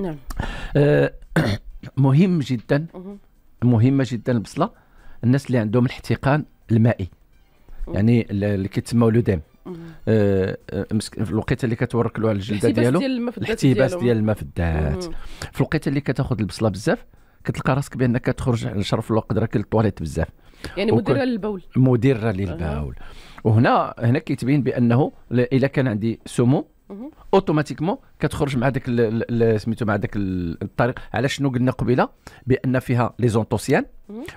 نعم آه، مهم جدا مهمه جدا البصله الناس اللي عندهم الاحتقان المائي يعني اللي كيتسموا لوديم آه, آه، في الوقيته اللي كتورك على الجلده ديالو الاحتباس ديال الماء في الدات في الوقيته اللي كتاخذ البصله بزاف كتلقى راسك بانك كتخرج على شرف الوقت راك للطواليت بزاف يعني مديره للبول مديره للبول آه. وهنا هنا كيتبين بانه اذا كان عندي سموم اوتوماتيكمون كتخرج مع داك سميتو مع داك الطريق على شنو قلنا قبيله بان فيها لي زونتوسيان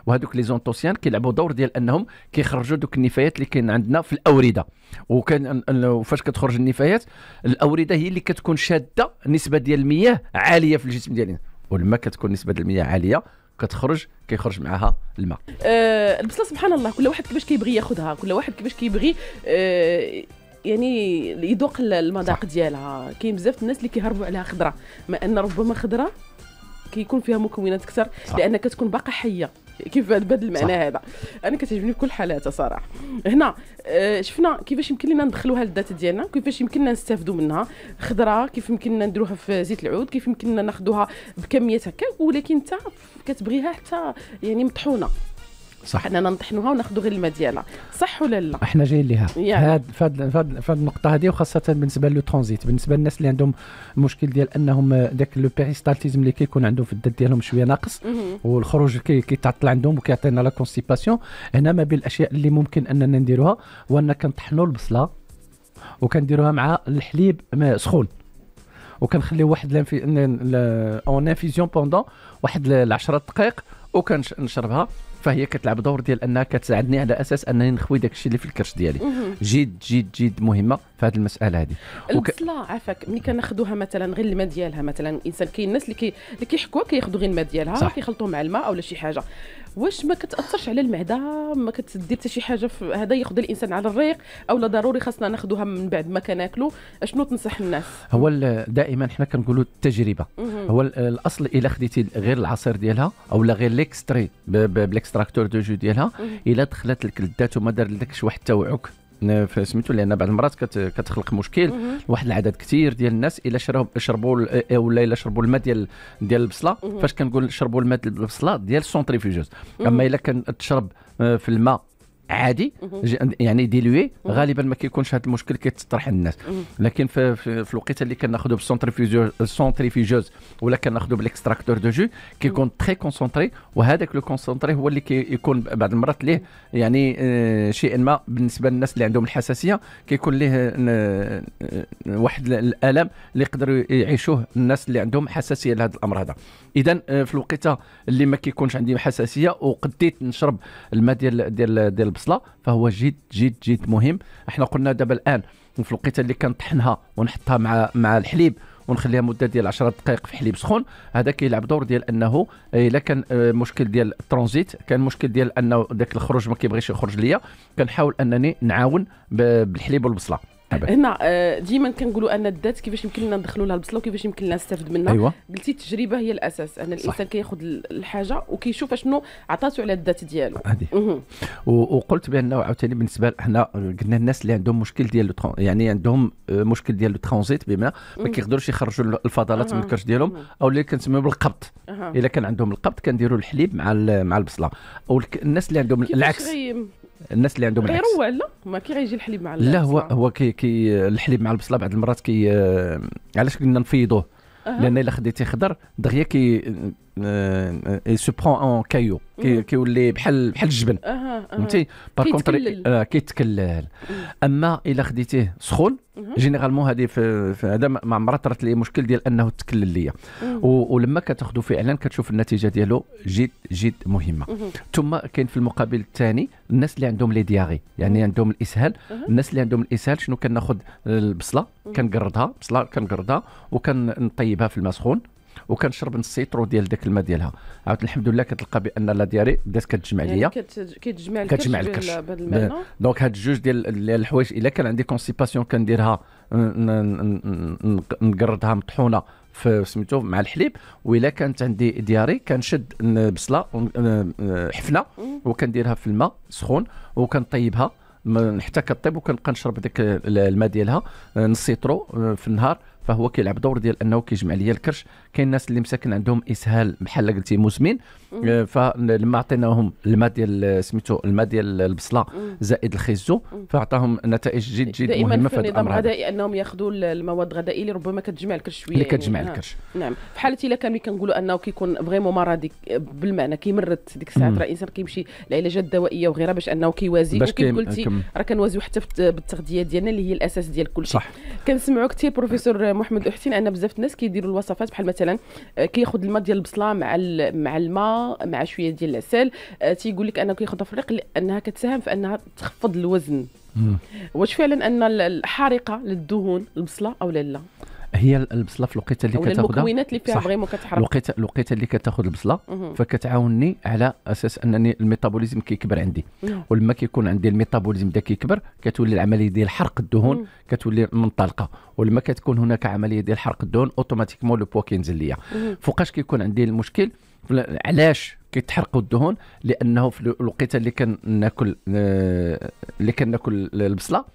وهذوك لي زونتوسيان كيلعبوا دور ديال انهم كيخرجوا دوك النفايات اللي كاين عندنا في الاورده وكان فاش كتخرج النفايات الاورده هي اللي كتكون شاده النسبه ديال المياه عاليه في الجسم ديالنا ولما كتكون نسبه المياه عاليه كتخرج كيخرج معها الماء أه البصله سبحان الله كل واحد كيفاش كيبغي ياخذها كل واحد كيفاش كيبغي أه يعني يذوق المذاق ديالها كاين بزاف الناس اللي كيهربوا عليها خضره مع ان ربما خضره كيكون فيها مكونات اكثر لان كتكون باقا حيه كيف بهذا المعنى هذا انا كتعجبني في كل حالاتها صراحه هنا آه، شفنا كيفاش يمكن لنا ندخلوها للذات ديالنا كيفاش لنا نستافدوا منها خضره كيف يمكن لنا نديروها في زيت العود كيف يمكن لنا ناخذوها بكميات هكا ولكن انت كتبغيها حتى يعني مطحونه صح حنا نطحنوها وناخذوا غير الماء ديالها صح ولا لا احنا جايين ليها يعني. هاد فهاد فهاد فهاد النقطه هذه وخاصه بالنسبه لو ترانزيت بالنسبه للناس اللي عندهم مشكل ديال انهم داك لو بيريستالتيزم اللي كيكون عندهم في الدات ديالهم شويه ناقص والخروج كيتعطل كي عندهم وكيعطينا لا كونستيباسيون هنا ما بين الاشياء اللي ممكن اننا نديروها هو ان كنطحنوا البصله وكنديروها مع الحليب سخون وكنخليو واحد اون انفيزيون بوندون واحد 10 دقائق وكنشربها فهي كتلعب دور ديال انها كتساعدني على اساس انني نخوي داك الشيء اللي في الكرش ديالي جد جد جد مهمه في هذه المساله هذه البصله وك... عفاك ملي كناخذوها مثلا غير الماء ديالها مثلا الانسان كاين الناس اللي كي اللي كيحكوها كياخذوا غير الماء ديالها كيخلطوه مع الماء ولا شي حاجه واش ما كتاثرش على المعده ما كتدير حتى شي حاجه في هذا ياخذ الانسان على الريق او لا ضروري خاصنا ناخذوها من بعد ما كناكلوا شنو تنصح الناس هو دائما حنا كنقولوا التجربه هو الاصل الا خديتي غير العصير ديالها او لا غير ليكستري بالاكستراكتور دو جو ديالها الا دخلت لك الدات وما دار لكش واحد التوعك في سميتو لان بعض المرات كتخلق مشكل واحد العدد كثير ديال الناس الا شربوا شربوا ولا الا شربوا الماء ديال ديال البصله فاش كنقول شربوا الماء ديال البصله ديال السونتريفيجوز اما الا كان تشرب آه، في الماء عادي يعني ديلوي غالبا ما كيكونش هذا المشكل كيتطرح للناس لكن في, في, في الوقيته اللي كناخذو بالسونتريفيوز السونتريفيوز ولا كناخذو بالاكستراكتور دو جو كيكون تري كونسونطري وهذاك لو كونسونطري هو اللي كيكون كي بعض المرات ليه يعني آه ما بالنسبه للناس اللي عندهم الحساسيه كيكون ليه آه، آه، واحد الالم اللي يقدروا يعيشوه الناس اللي عندهم حساسيه لهذا الامر هذا اذا آه، في الوقيته اللي ما كيكونش عندي حساسيه وقديت نشرب الماء ديال ديال ديال البصله فهو جد جد جد مهم احنا قلنا دابا الان في الوقيته اللي كنطحنها ونحطها مع مع الحليب ونخليها مده ديال 10 دقائق في حليب سخون هذا كيلعب دور ديال انه آه، الا كان آه، مشكل ديال الترانزيت كان مشكل ديال انه ذاك الخروج ما كيبغيش يخرج ليا كنحاول انني نعاون بالحليب والبصله هنا آه، ديما كنقولوا ان الذات كيفاش يمكن لنا ندخلوا لها البصله وكيفاش يمكن لنا نستافد منها أيوة. قلتي التجربه هي الاساس ان الانسان كياخذ الحاجه وكيشوف اشنو عطاتو على الذات ديالو هذه وقلت بانه عاوتاني بالنسبه حنا قلنا الناس اللي عندهم مشكل ديال يعني عندهم آه، مشكل ديال الترانزيت بما ما كيقدروش يخرجوا الفضلات من الكرش ديالهم او اللي كنسميو بالقبض إذا كان عندهم القبض كنديروا الحليب مع مع البصله او الناس اللي عندهم العكس الناس اللي عندهم العكس غير لا ما كي غيجي الحليب مع لا هو هو كي, كي الحليب مع البصله بعض المرات كي آه، علاش قلنا نفيضوه أه. لان الا خديتي خضر دغيا كي اي سو برون اون كايو كيولي بحال بحال الجبن فهمتي باغ كونتر كيتكلل اما الا خديتيه سخون جينيرالمون هذه في هذا ما عمرها طرات لي مشكل ديال انه تكلل ليا mm. ولما كتاخذو فعلا كتشوف النتيجه ديالو جد جد مهمه ثم كاين في المقابل الثاني الناس اللي عندهم لي دياغي يعني عندهم الاسهال الناس اللي عندهم الاسهال شنو كناخذ البصله كنقردها بصله كنقردها وكنطيبها في الماء سخون وكنشرب نص سيترو ديال داك الماء ديالها عاود الحمد لله كتلقى بان لا دياري بدات كتجمع يعني ليا كتجمع كتجمع الكرش دونك هاد الجوج ديال الحوايج الا كان عندي كونسيباسيون كنديرها نقردها مطحونه في سميتو مع الحليب والا كانت عندي دياري كنشد بصله حفنه وكنديرها في الماء سخون وكنطيبها حتى كطيب وكنبقى نشرب داك الماء ديالها نص في النهار فهو كيلعب دور ديال انه كيجمع ليا الكرش كاين الناس اللي مساكن عندهم اسهال بحال قلتي مزمن آه، فلما عطيناهم الماء ديال سميتو الماء ديال البصله زائد الخيزو فاعطاهم نتائج جد جد مهمه في هذا الامر الغذائي انهم ياخذوا المواد الغذائيه اللي ربما كتجمع الكرش شويه اللي يعني. كتجمع يعني الكرش نعم في حاله الا كان كنقولوا انه كيكون فريمون مرضي بالمعنى كيمرت ديك الساعه راه الانسان كيمشي للعلاجات الدوائيه وغيرها باش انه كيوازي كيف قلتي راه كنوازيو حتى بالتغذيه ديالنا اللي هي الاساس ديال كل شيء كنسمعوا كثير بروفيسور محمد حسين ان بزاف الناس كيديروا الوصفات بحال مثلا آه، كياخذ الماء ديال البصله مع مع الماء مع شويه ديال العسل آه، تيقول لك انه كياخذها في الريق لانها كتساهم في انها تخفض الوزن واش فعلا ان الحارقه للدهون البصله او لا لا هي البصله في الوقيته اللي كتاخذها المكونات اللي فيها فريمون كتحرق الوقيته الوقيته اللي كتاخذ البصله فكتعاونني على اساس انني الميتابوليزم كيكبر عندي ولما كيكون عندي الميتابوليزم دا كيكبر كتولي العمليه ديال حرق الدهون كتولي منطلقه ولما كتكون هناك عمليه ديال حرق الدهون اوتوماتيكمون لو بوا كينزل ليا فوقاش كيكون عندي المشكل علاش كيتحرقوا الدهون لانه في الوقيته اللي كناكل آه، اللي كناكل البصله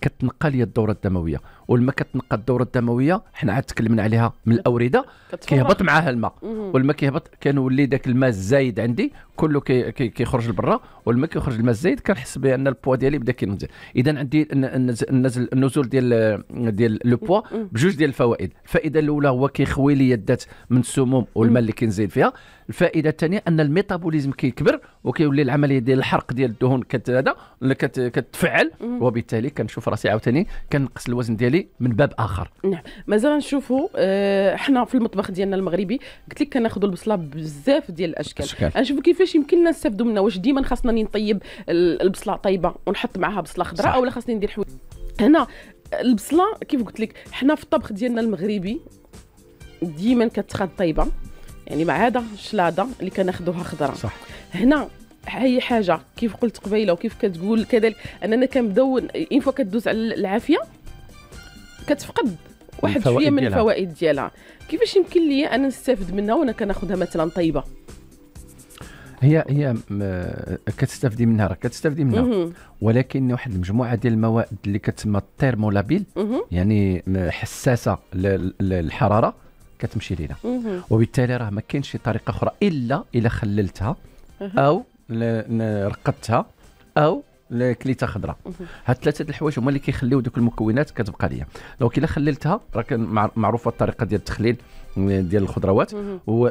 كتنقى لي الدوره الدمويه ولما كتنقى الدوره الدمويه حنا عاد تكلمنا عليها من الاورده كيهبط معاها الماء ولما كيهبط كنولي داك الماء الزايد عندي كله كيخرج كي لبرا ولما كيخرج الماء الزايد كنحس بان البوا ديالي بدا كينزل اذا عندي النزل النزول ديال آه، ديال لو بوا بجوج ديال الفوائد الفائده الاولى هو كيخوي لي يدات من السموم والماء اللي كينزل فيها الفائده الثانيه ان الميتابوليزم كيكبر وكيولي العمليه ديال الحرق ديال الدهون كت هذا كت كتفعل وبالتالي كنشوف راسي عاوتاني كنقص الوزن ديالي من باب اخر نعم مازال نشوفوا آه، حنا في المطبخ ديالنا المغربي قلت لك كناخذوا البصله بزاف ديال الاشكال نشوفوا كيفاش يمكننا نستافدوا منها واش ديما خاصنا نطيب البصله طيبه ونحط معها بصله خضراء اولا خاصني ندير حوايج هنا البصله كيف قلت لك حنا في الطبخ ديالنا المغربي ديما كتخاد طيبه يعني ما عدا الشلاده اللي كناخذوها خضراء صح هنا اي حاجه كيف قلت قبيله وكيف كتقول كذلك اننا كنبداو اين فوا كدوز على العافيه كتفقد واحد شويه من الفوائد ديالها كيفاش يمكن لي انا نستافد منها وانا كناخذها مثلا طيبه هي هي كتستافدي منها راه كتستافدي منها ولكن واحد المجموعه ديال المواد اللي كتسمى التيرمولابيل يعني حساسه للحراره كتمشي لينا وبالتالي راه ما كاينش شي طريقه اخرى الا الا خللتها او رقدتها او كليتها خضراء هاد ثلاثه الحوايج هما اللي كيخليو دوك المكونات كتبقى ليا دونك الا خللتها راه معروفه الطريقه ديال التخليل ديال الخضروات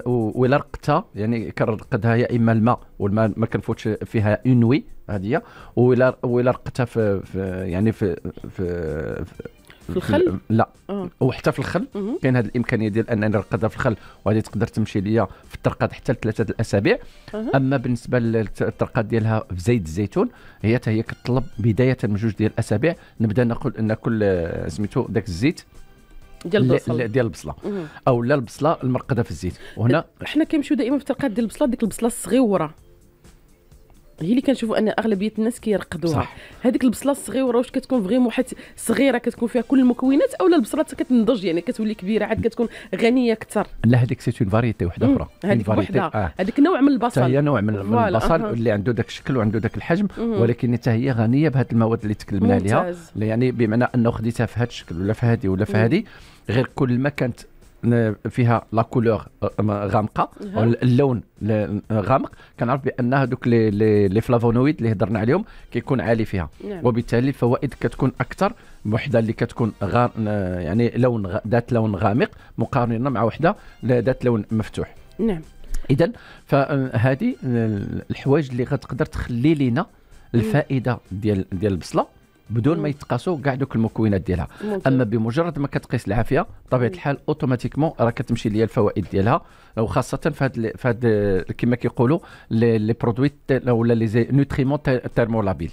ولا رقدتها يعني كنرقدها يا اما الماء والماء ما كنفوتش فيها اونوي هذه ولا ولا رقدتها في, في يعني في, في, في في الخل لا آه. وحتى في الخل كاين هذه الامكانيه ديال انني نرقدها في الخل وهذه تقدر تمشي ليا في الترقاد حتى لثلاثه الاسابيع أوه. اما بالنسبه للترقاد ديالها في زيت الزيتون هي حتى هي كتطلب بدايه من جوج ديال الاسابيع نبدا ناكل ناكل سميتو ذاك الزيت ديال البصله ديال البصله او لا البصله المرقده في الزيت وهنا أه، حنا كنمشيو دائما في الترقاد ديال البصله ديك البصله الصغيوره هي اللي كنشوفوا ان اغلبيه الناس كيرقدوها هذيك البصله الصغيره واش كتكون فريمون حيت صغيره كتكون فيها كل المكونات اولا البصله كتنضج يعني كتولي كبيره عاد كتكون غنيه اكثر لا هذيك سيت اون فاريتي وحده اخرى هذيك وحده آه. هذيك نوع من البصل هي نوع من, البصل أه. اللي عنده ذاك الشكل وعنده ذاك الحجم ولكن حتى هي غنيه بهذه المواد اللي تكلمنا عليها يعني بمعنى انه خديتها في هذا الشكل ولا في هذه ولا في هذه غير كل ما كانت فيها لا كولور غامقه اللون غامق كنعرف بان هذوك لي لي, فلافونويد اللي هضرنا عليهم كيكون عالي فيها نعم. وبالتالي الفوائد كتكون اكثر وحده اللي كتكون يعني لون ذات لون غامق مقارنه مع وحده ذات لون مفتوح نعم اذا فهذه الحوايج اللي غتقدر تخلي لنا الفائده ديال ديال البصله بدون ما يتقاسوا كاع دوك المكونات ديالها اما بمجرد ما كتقيس العافيه بطبيعه الحال اوتوماتيكمون راه كتمشي ليا الفوائد ديالها وخاصه في هاد في هاد كما كيقولوا لي برودوي ولا لي نوتريمون تيرمولابيل